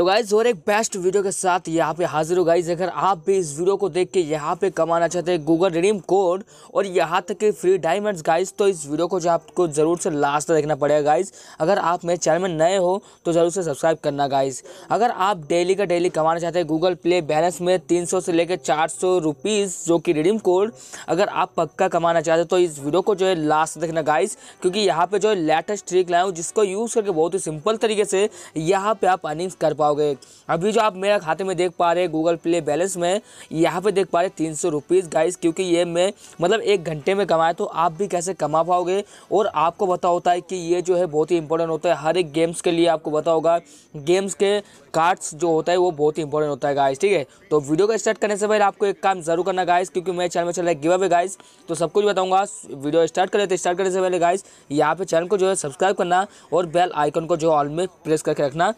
तो गाइज और एक बेस्ट वीडियो के साथ यहाँ पे हाजिर हो गाइज अगर आप भी इस वीडियो को देख के यहाँ पे कमाना चाहते हैं गूगल रिडीम कोड और यहाँ तक के फ्री डायमंड्स गाइज तो इस वीडियो को जो आपको ज़रूर से लास्ट तक देखना पड़ेगा गाइज अगर आप मेरे चैनल में नए हो तो ज़रूर से सब्सक्राइब करना गाइज अगर आप डेली का डेली कमाना चाहते हैं गूगल प्ले बैलेंस में तीन से लेकर चार रुपीज़ जो कि रिडीम कोड अगर आप पक्का कमाना चाहते हो तो इस वीडियो को जो है लास्ट देखना गाइज क्योंकि यहाँ पर जो है लेटेस्ट ट्रिक लाए जिसको यूज़ करके बहुत ही सिंपल तरीके से यहाँ पर आप अर्निंग्स कर पाओ पाओगे अभी जो आप मेरे खाते में देख पा रहे हैं गूगल प्ले बैलेंस में यहाँ पे देख पा रहे तीन सौ रुपीज़ गाइस क्योंकि ये मैं मतलब एक घंटे में कमाए तो आप भी कैसे कमा पाओगे और आपको पता होता है कि ये जो है बहुत ही इंपॉर्टेंट होता है हर एक गेम्स के लिए आपको पता होगा गेम्स के कार्ड्स जो होता है वो बहुत ही इंपॉर्टेंट होता है गाइस ठीक है तो वीडियो को स्टार्ट करने से पहले आपको एक काम जरूर करना गाइस क्योंकि मेरे चैनल में चल रहा है गिव अवे गाइस तो सब कुछ बताऊंगा वीडियो स्टार्ट करें तो स्टार्ट करने से पहले गाइस यहाँ पे चैनल को जो है सब्सक्राइब करना और बेल आइकन को जो ऑल में प्रेस करके रखना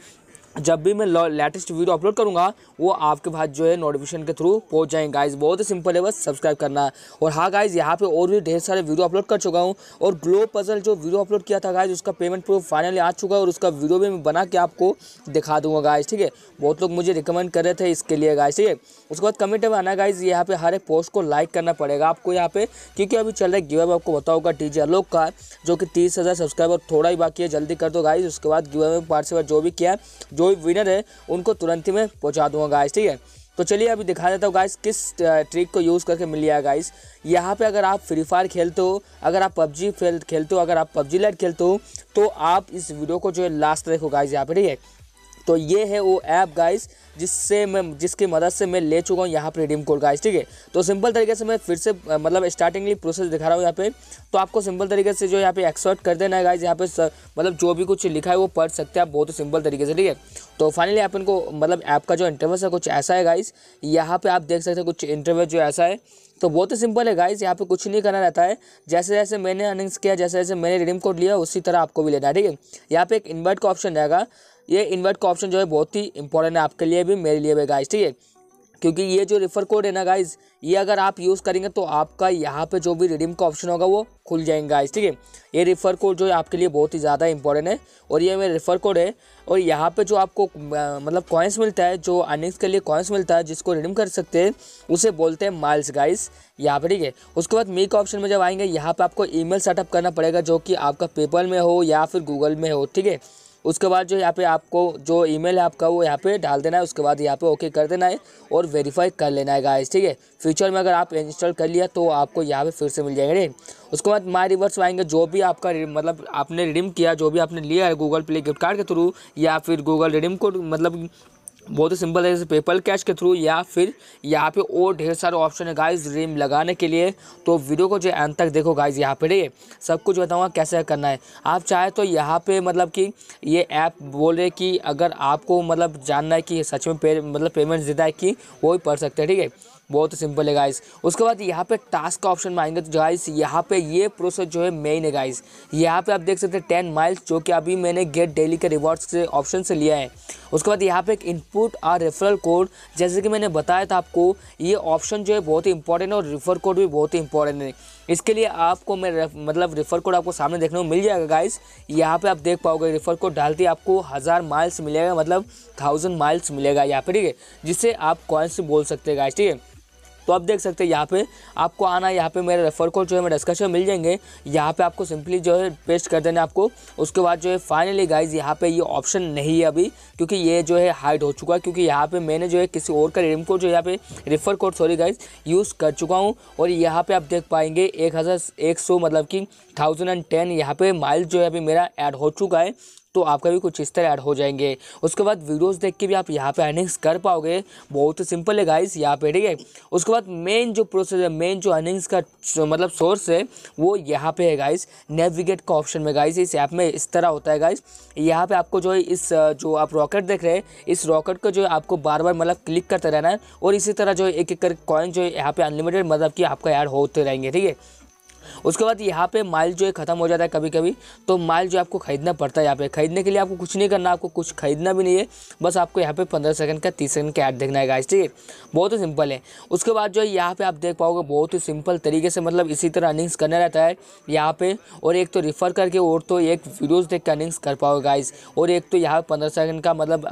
जब भी मैं लेटेस्ट वीडियो अपलोड करूँगा वो आपके पास जो है नोटिफिकेशन के थ्रू पहुँच जाएंगे गाइज बहुत ही सिंपल है बस सब्सक्राइब करना और हाँ गाइज यहाँ पे और भी ढेर सारे वीडियो अपलोड कर चुका हूँ और ग्लो पजल जो वीडियो अपलोड किया था गाइज उसका पेमेंट प्रूफ फाइनली आ चुका है और उसका वीडियो भी मैं बना के आपको दिखा दूँगा गाइज ठीक है बहुत लोग मुझे रिकमेंड कर रहे थे इसके लिए गाइज ठीक है उसके बाद कमेंट में आना गाइज यहाँ पे हर एक पोस्ट को लाइक करना पड़ेगा आपको यहाँ पे क्योंकि अभी चल रहा है गिव आपको पता होगा टीजे आलोक का जो कि तीस हज़ार सब्सक्राइबर थोड़ा ही बाकी है जल्दी कर दो गाइज उसके बाद गिव अवे में पार्टिसिपेट जो भी किया जो भी विनर है उनको तुरंत ही मैं पहुँचा दूँगा गाइज ठीक है तो चलिए अभी दिखा देता हूँ गाइज किस ट्रिक को यूज़ करके मिल गया गाइस यहाँ पे अगर आप फ्री फायर खेलते हो अगर आप पबजी खेलते हो अगर आप पबजी लाइट खेलते हो तो आप इस वीडियो को जो है लास्ट देखो गाइज यहाँ पे ठीक है तो ये है वो ऐप गाइस जिससे मैं जिसकी मदद से मैं ले चुका हूँ यहाँ पर रिडीम कोड गाइस ठीक है तो सिंपल तरीके से मैं फिर से मतलब स्टार्टिंगली प्रोसेस दिखा रहा हूँ यहाँ पे तो आपको सिंपल तरीके से जो यहाँ पे एक्सपर्ट कर देना है गाइस यहाँ पे मतलब जो भी कुछ लिखा है वो पढ़ सकते हैं आप बहुत सिंपल तरीके से ठीक है तो फाइनली आप इनको मतलब ऐप का जो इंटरव्यूस है कुछ ऐसा है गाइस यहाँ पर आप देख सकते हैं कुछ इंटरव्यू जो ऐसा है तो बहुत ही सिंपल है गाइस यहाँ पे कुछ नहीं करना रहता है जैसे जैसे मैंने अर्निंग्स किया जैसे जैसे मैंने रिडीम कोड लिया उसी तरह आपको भी लेना है ठीक है यहाँ पे एक इन्वर्ट का ऑप्शन रहेगा ये इन्वर्ट का ऑप्शन जो है बहुत ही इंपॉर्टेंट है आपके लिए भी मेरे लिए भी गाइज ठीक है क्योंकि ये जो रेफर कोड है ना गाइज ये अगर आप यूज़ करेंगे तो आपका यहाँ पे जो भी रिडीम का ऑप्शन होगा वो खुल जाएंगे गाइज ठीक है ये रेफर कोड जो है आपके लिए बहुत ही ज़्यादा इंपॉर्टेंट है और ये मेरा रेफर कोड है और यहाँ पे जो आपको मतलब कॉइन्स मिलता है जो अर्निंग्स के लिए कॉइन्स मिलता है जिसको रिडीम कर सकते हैं उसे बोलते हैं माइल्स गाइज यहाँ पर ठीक है उसके बाद मी का ऑप्शन में जब आएंगे यहाँ पर आपको ई सेटअप करना पड़ेगा जो कि आपका पेपर में हो या फिर गूगल में हो ठीक है उसके बाद जो यहाँ पे आपको जो ईमेल है आपका वो यहाँ पे डाल देना है उसके बाद यहाँ पे ओके कर देना है और वेरीफाई कर लेना है गाइस ठीक है फ्यूचर में अगर आप इंस्टॉल कर लिया तो आपको यहाँ पे फिर से मिल जाएंगे उसके बाद माई रिवर्स आएंगे जो भी आपका मतलब आपने रिडीम किया जो भी आपने लिया है गूगल प्ले गिफ्ट कार्ड के थ्रू या फिर गूगल रिडीम कोड मतलब बहुत तो ही सिंपल है जैसे पेपल कैश के थ्रू या फिर यहाँ पे और ढेर सारे ऑप्शन है गाइस रिम लगाने के लिए तो वीडियो को जो एंड तक देखो गाइस यहाँ पे ठीक है सब कुछ बताऊँगा कैसे करना है आप चाहे तो यहाँ पे मतलब कि ये ऐप बोल रहे कि अगर आपको मतलब जानना है कि सच में पे मतलब पेमेंट देता है कि वो भी पढ़ सकते हैं ठीक है बहुत सिंपल है गाइस उसके बाद यहाँ पे टास्क का ऑप्शन में आएंगे तो गाइस यहाँ पे ये प्रोसेस जो है मेन है गाइस यहाँ पे आप देख सकते हैं टेन माइल्स जो कि अभी मैंने गेट डेली के रिवॉर्ड्स से ऑप्शन से लिया है उसके बाद यहाँ पे एक इनपुट और रेफरल कोड जैसे कि मैंने बताया था आपको ये ऑप्शन जो है बहुत ही इंपॉर्टेंट है और रेफर कोड भी बहुत ही इंपॉर्टेंट है इसके लिए आपको मैं रेफ, मतलब रेफर कोड आपको सामने देखने को मिल जाएगा गाइस यहाँ पे आप देख पाओगे रेफर कोड डालते आपको हज़ार माइल्स मिलेगा मतलब थाउजेंड माइल्स मिलेगा यहाँ पे ठीक है जिससे आप कॉइन्स बोल सकते हैं गाइस ठीक है तो आप देख सकते हैं यहाँ पे आपको आना यहाँ पे मेरे रेफर कोड जो है मेरे डिस्कशन मिल जाएंगे यहाँ पे आपको सिंपली जो है पेस्ट कर देना आपको उसके बाद जो है फाइनली गाइज यहाँ पे ये ऑप्शन नहीं है अभी क्योंकि ये जो है हाइड हो चुका है क्योंकि यहाँ पे मैंने जो है किसी और का रिम कोड जो यहाँ पे refer code sorry guys use कर चुका हूँ और यहाँ पर आप देख पाएंगे एक हज़ार एक सौ मतलब कि थाउजेंड एंड टेन यहाँ माइल जो है अभी मेरा ऐड हो चुका है तो आपका भी कुछ इस तरह ऐड हो जाएंगे उसके बाद वीडियोस देख के भी आप यहाँ पे अर्निंग्स कर पाओगे बहुत ही सिंपल है गाइस यहाँ पे ठीक है उसके बाद मेन जो प्रोसेस है मेन जो अर्निंग्स का मतलब सोर्स है वो यहाँ पे है गाइस नेविगेट का ऑप्शन में गाइस इस ऐप में इस तरह होता है गाइस यहाँ पे आपको जो है इस जो आप रॉकेट देख रहे हैं इस रॉकेट को जो है आपको बार बार मतलब क्लिक करते रहना है और इसी तरह जो है एक एक कर कॉइन जो है यहाँ पर अनलिमिटेड मतलब कि आपका ऐड होते रहेंगे ठीक है उसके बाद यहाँ पे माइल जो है ख़त्म हो जाता है कभी कभी तो माइल जो आपको ख़रीदना पड़ता है यहाँ पे ख़रीदने के लिए आपको कुछ नहीं करना आपको कुछ खरीदना भी नहीं है बस आपको यहाँ पे पंद्रह सेकंड का तीस सेकंड का ऐड देखना है गाइस ठीक है बहुत ही सिंपल है उसके बाद जो है यहाँ पे आप देख पाओगे बहुत ही सिंपल तरीके से मतलब इसी तरह अर्निंग्स करना रहता है यहाँ पे और एक तो रिफ़र करके और तो एक वीडियोज़ देख के अर्निंग्स कर पाओगे गाइज और एक तो यहाँ पंद्रह सेकंड का मतलब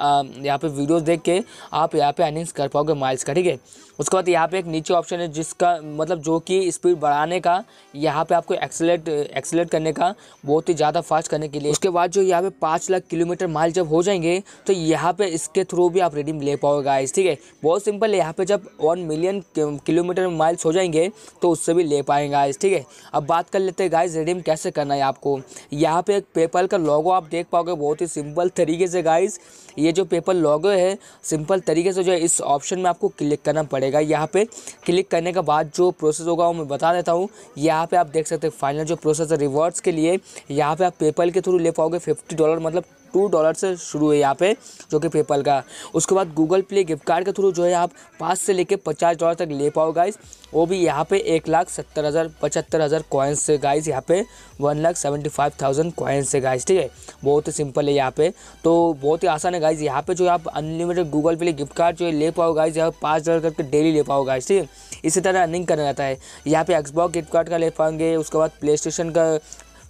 यहाँ पर वीडियोज़ देख के आप यहाँ पर अर्निंग्स कर पाओगे माइल्स का ठीक है उसके बाद यहाँ पर एक नीचे ऑप्शन है जिसका मतलब जो कि स्पीड बढ़ाने का यहाँ पे आपको एक्सेलेट एक्सेलेट करने का बहुत ही ज़्यादा फास्ट करने के लिए उसके बाद जो यहाँ पे पाँच लाख किलोमीटर माइल जब हो जाएंगे तो यहाँ पे इसके थ्रू भी आप रेडीम ले पाओगे गाइस ठीक है बहुत सिंपल है यहाँ पे जब वन मिलियन किलोमीटर माइल्स हो जाएंगे तो उससे भी ले पाएंगे गाइस ठीक है अब बात कर लेते हैं गाइज रिडीम कैसे करना है आपको यहाँ पे एक पेपल का लॉगो आप देख पाओगे बहुत ही सिंपल तरीके से गाइज ये जो पेपर लॉगर है सिंपल तरीके से जो है इस ऑप्शन में आपको क्लिक करना पड़ेगा यहाँ पे क्लिक करने के बाद जो प्रोसेस होगा वो मैं बता देता हूँ यहाँ पे आप देख सकते हैं फाइनल जो प्रोसेस है रिवॉर्ड्स के लिए यहाँ पे आप पेपल के थ्रू ले पाओगे फिफ्टी डॉलर मतलब टू डॉलर से शुरू है यहाँ पे जो कि पेपल का उसके बाद गूगल प्ले गिफ्ट कार्ड के थ्रू जो है आप पाँच से लेके पचास डॉलर तक ले पाओ गाइस वो भी यहाँ पे एक लाख सत्तर हज़ार पचहत्तर हज़ार कॉइन्स से गाइस यहाँ पे one lakh seventy five thousand coins से गाइस ठीक है बहुत ही सिंपल है यहाँ पे तो बहुत ही आसान है गाइस यहाँ पे जो आप unlimited Google play gift card जो है ले पाओ गाइज यहाँ पाँच डॉलर करके डेली ले पाओ गाइज ठीक है इसी तरह रनिंग करना रहता है यहाँ पे एक्सबॉक गिफ्ट कार्ड का ले पाएंगे उसके बाद प्ले स्टेशन का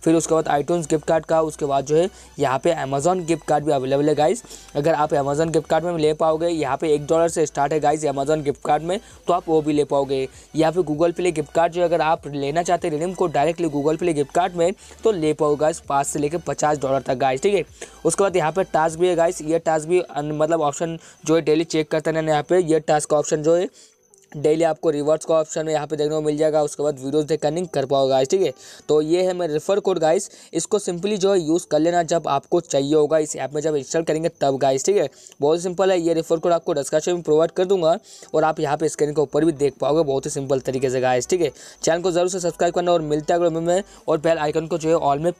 फिर उसके बाद आईटोन्स गिफ्ट कार्ड का उसके बाद जो है यहाँ पे अमेजोन गिफ्ट कार्ड भी अवेलेबल है गाइज अगर आप अमेजोन गिफ्ट कार्ड में ले पाओगे यहाँ पे एक डॉलर से स्टार्ट है गाइज अमेजोन गिफ्ट कार्ड में तो आप वो भी ले पाओगे यहाँ फिर गूगल पे गिफ्ट कार्ड जो अगर आप लेना चाहते हैं रिनिम को directly Google Pay gift card में तो ले पाओगे गाइज पाँच से लेकर पचास डॉलर तक गाइज ठीक है उसके बाद यहाँ पर टास्क भी है गाइज ये टास्क भी मतलब ऑप्शन जो है डेली चेक करते रहना यहाँ पे ये टास्क का ऑप्शन जो है डेली आपको रिवर्स का ऑप्शन यहाँ पे देखने को मिल जाएगा उसके बाद वीडियोस देख अर्निंग कर पाओगे गाइस ठीक है तो ये है मेरा रेफर कोड गाइस इसको सिंपली जो है यूज़ कर लेना जब आपको चाहिए होगा इस ऐप में जब इंस्टॉल करेंगे तब गाइस ठीक है बहुत सिंपल है ये रेफर कोड आपको डिस्क्रिप्शन में प्रोवाइड कर दूंगा और आप यहाँ पर स्क्रीन के ऊपर भी देख पाओगे बहुत ही सिंपल तरीके से गाइस ठीक है चैनल को जरूर से सब्सक्राइब करना और मिलता है और बेल आइकन को जो है ऑल में